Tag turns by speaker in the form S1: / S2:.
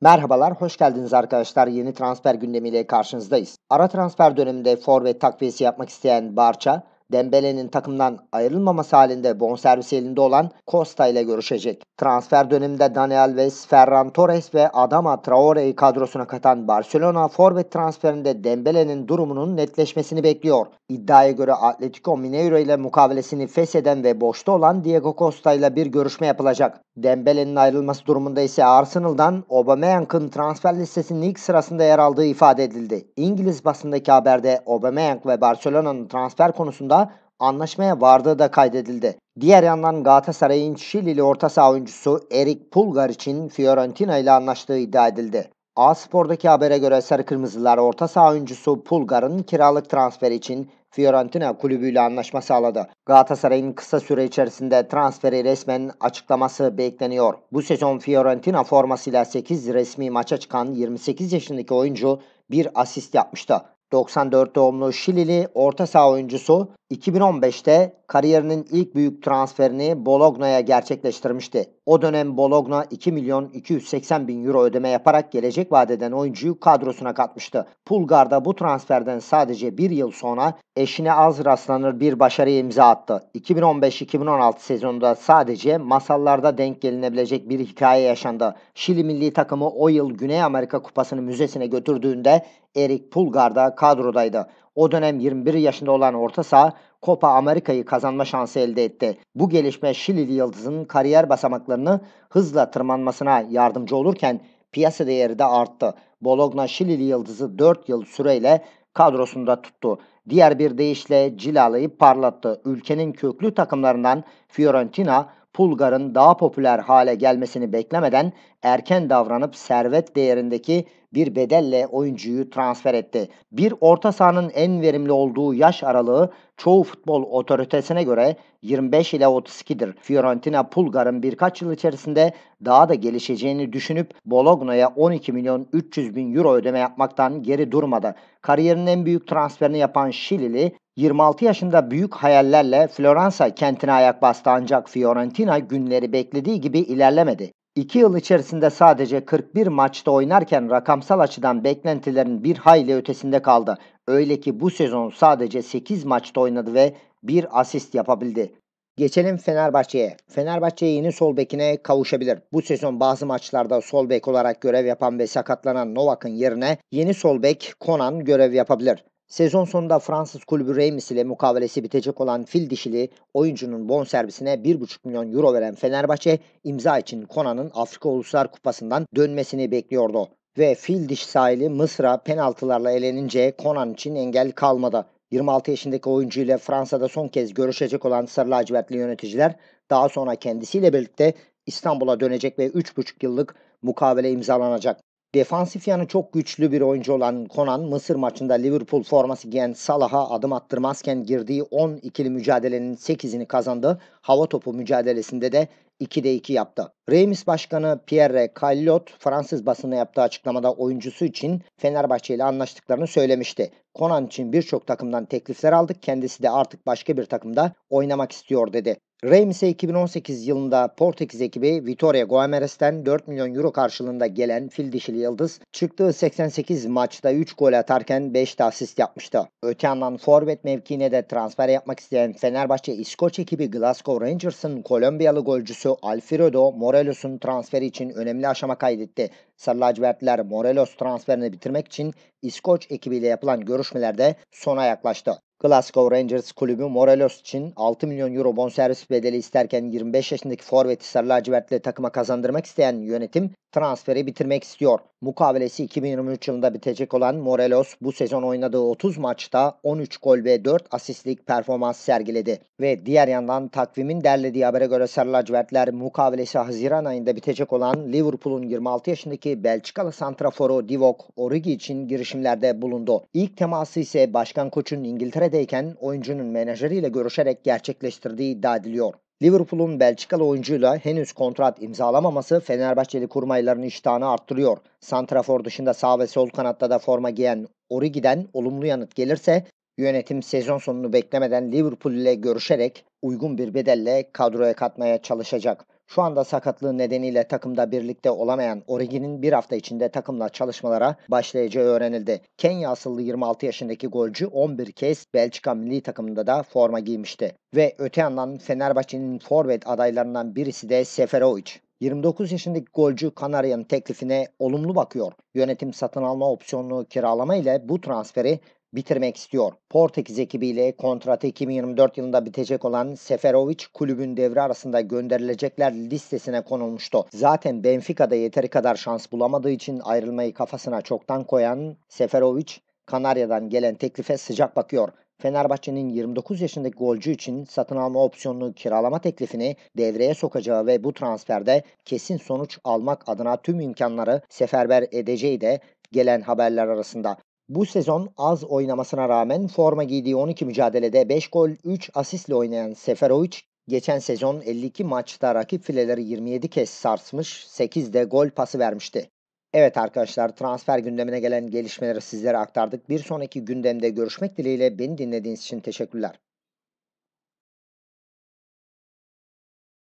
S1: Merhabalar, hoş geldiniz arkadaşlar. Yeni transfer gündemiyle karşınızdayız. Ara transfer döneminde forvet takviyesi yapmak isteyen Barça, Dembele'nin takımdan ayrılmaması halinde bonservis elinde olan Costa ile görüşecek. Transfer döneminde Daniel Alves, Ferran Torres ve Adama Traore'yi kadrosuna katan Barcelona forvet transferinde Dembele'nin durumunun netleşmesini bekliyor. İddiaya göre Atletico Mineiro ile mukavelesini fesheden ve boşta olan Diego Costa ile bir görüşme yapılacak. Dembele'nin ayrılması durumunda ise Arsenal'dan Aubameyang'ın transfer listesinin ilk sırasında yer aldığı ifade edildi. İngiliz basındaki haberde Aubameyang ve Barcelona'nın transfer konusunda anlaşmaya vardığı da kaydedildi. Diğer yandan Galatasaray'ın Şilili orta saha oyuncusu Erik Pulgar için Fiorentina ile anlaştığı iddia edildi. A Spor'daki habere göre Sarı Kırmızılar orta saha oyuncusu Pulgar'ın kiralık transferi için Fiorentina kulübüyle anlaşma sağladı. Galatasaray'ın kısa süre içerisinde transferi resmen açıklaması bekleniyor. Bu sezon Fiorentina formasıyla 8 resmi maça çıkan 28 yaşındaki oyuncu bir asist yapmıştı. 94 doğumlu Şilili orta saha oyuncusu 2015'te kariyerinin ilk büyük transferini Bologna'ya gerçekleştirmişti. O dönem Bologna 2 milyon 280 bin euro ödeme yaparak gelecek vadeden oyuncuyu kadrosuna katmıştı. Pulgar da bu transferden sadece bir yıl sonra eşine az rastlanır bir başarı imza attı. 2015-2016 sezonunda sadece masallarda denk gelinebilecek bir hikaye yaşandı. Şili milli takımı o yıl Güney Amerika Kupası'nı müzesine götürdüğünde Erik Pulgar da kadrodaydı. O dönem 21 yaşında olan orta saha Copa Amerika'yı kazanma şansı elde etti. Bu gelişme Şilili yıldızının kariyer basamaklarını hızla tırmanmasına yardımcı olurken piyasa değeri de arttı. Bologna Şilili yıldızı 4 yıl süreyle kadrosunda tuttu. Diğer bir deyişle cilalayıp parlattı. Ülkenin köklü takımlarından Fiorentina, Pulgar'ın daha popüler hale gelmesini beklemeden erken davranıp servet değerindeki bir bedelle oyuncuyu transfer etti. Bir orta sahanın en verimli olduğu yaş aralığı çoğu futbol otoritesine göre 25 ile 32'dir. Fiorentina Pulgar'ın birkaç yıl içerisinde daha da gelişeceğini düşünüp Bologna'ya 12 milyon 300 bin euro ödeme yapmaktan geri durmadı. Kariyerinin en büyük transferini yapan Şilili 26 yaşında büyük hayallerle Floransa kentine ayak bastı ancak Fiorentina günleri beklediği gibi ilerlemedi. 2 yıl içerisinde sadece 41 maçta oynarken rakamsal açıdan beklentilerin bir hayli ötesinde kaldı. Öyle ki bu sezon sadece 8 maçta oynadı ve bir asist yapabildi. Geçelim Fenerbahçe'ye. Fenerbahçe yeni sol bekine kavuşabilir. Bu sezon bazı maçlarda sol bek olarak görev yapan ve sakatlanan Novak'ın yerine yeni sol bek Konan görev yapabilir. Sezon sonunda Fransız kulübü Reims ile mukavelesi bitecek olan fil dişili oyuncunun bonservisine 1,5 milyon euro veren Fenerbahçe imza için Kona'nın Afrika Uluslar Kupası'ndan dönmesini bekliyordu. Ve fil diş sahili Mısır'a penaltılarla elenince Konan için engel kalmadı. 26 yaşındaki oyuncu ile Fransa'da son kez görüşecek olan Sarı Lacivertli yöneticiler daha sonra kendisiyle birlikte İstanbul'a dönecek ve 3,5 yıllık mukavele imzalanacak. Defansif yanı çok güçlü bir oyuncu olan Konan, Mısır maçında Liverpool forması giyen Salah'a adım attırmazken girdiği 10 ikili mücadelenin 8'ini kazandı. Hava topu mücadelesinde de 2'de 2 yaptı. Reims Başkanı Pierre Callot Fransız basına yaptığı açıklamada oyuncusu için Fenerbahçe ile anlaştıklarını söylemişti. Konan için birçok takımdan teklifler aldık. Kendisi de artık başka bir takımda oynamak istiyor dedi. Reims'e 2018 yılında Portekiz ekibi Vitoria Guimares'ten 4 milyon euro karşılığında gelen fil dişili yıldız çıktığı 88 maçta 3 gol atarken 5 de asist yapmıştı. Öte yandan forvet mevkiine de transfer yapmak isteyen Fenerbahçe İskoç ekibi Glasgow Rangers'ın Kolombiyalı golcüsü oyuncusu Alfredo Morelos'un transferi için önemli aşama kaydetti. Sarı lacivertliler Morelos transferini bitirmek için İskoç ekibiyle yapılan görüşmelerde sona yaklaştı. Glasgow Rangers kulübü Morelos için 6 milyon euro bonservis bedeli isterken 25 yaşındaki forveti sarı lacivertli takıma kazandırmak isteyen yönetim transferi bitirmek istiyor. Mukavelesi 2023 yılında bitecek olan Morelos bu sezon oynadığı 30 maçta 13 gol ve 4 asistlik performans sergiledi. Ve diğer yandan takvimin derlediği habere göre Sarı Lacivertler mukavelesi Haziran ayında bitecek olan Liverpool'un 26 yaşındaki Belçikalı santraforu Divock Origi için girişimlerde bulundu. İlk teması ise başkan koçun İngiltere'deyken oyuncunun menajeriyle görüşerek gerçekleştirdiği iddia ediliyor. Liverpool'un Belçikalı oyuncuyla henüz kontrat imzalamaması Fenerbahçeli kurmayların iştahını arttırıyor. Santrafor dışında sağ ve sol kanatta da forma giyen Origi'den olumlu yanıt gelirse yönetim sezon sonunu beklemeden Liverpool ile görüşerek uygun bir bedelle kadroya katmaya çalışacak. Şu anda sakatlığı nedeniyle takımda birlikte olamayan Origi'nin bir hafta içinde takımla çalışmalara başlayacağı öğrenildi. Kenya asıllı 26 yaşındaki golcü 11 kez Belçika milli takımında da forma giymişti. Ve öte yandan Fenerbahçe'nin forvet adaylarından birisi de Seferovic. 29 yaşındaki golcü Kanarya'nın teklifine olumlu bakıyor. Yönetim satın alma opsiyonunu kiralama ile bu transferi bitirmek istiyor. Portekiz ekibiyle kontratı 2024 yılında bitecek olan Seferovic kulübün devre arasında gönderilecekler listesine konulmuştu. Zaten Benfica'da yeteri kadar şans bulamadığı için ayrılmayı kafasına çoktan koyan Seferovic Kanarya'dan gelen teklife sıcak bakıyor. Fenerbahçe'nin 29 yaşındaki golcü için satın alma opsiyonunu kiralama teklifini devreye sokacağı ve bu transferde kesin sonuç almak adına tüm imkanları seferber edeceği de gelen haberler arasında. Bu sezon az oynamasına rağmen forma giydiği 12 mücadelede 5 gol 3 asistle oynayan Seferovic geçen sezon 52 maçta rakip fileleri 27 kez sarsmış 8 de gol pası vermişti. Evet arkadaşlar transfer gündemine gelen gelişmeleri sizlere aktardık. Bir sonraki gündemde görüşmek dileğiyle beni dinlediğiniz için teşekkürler.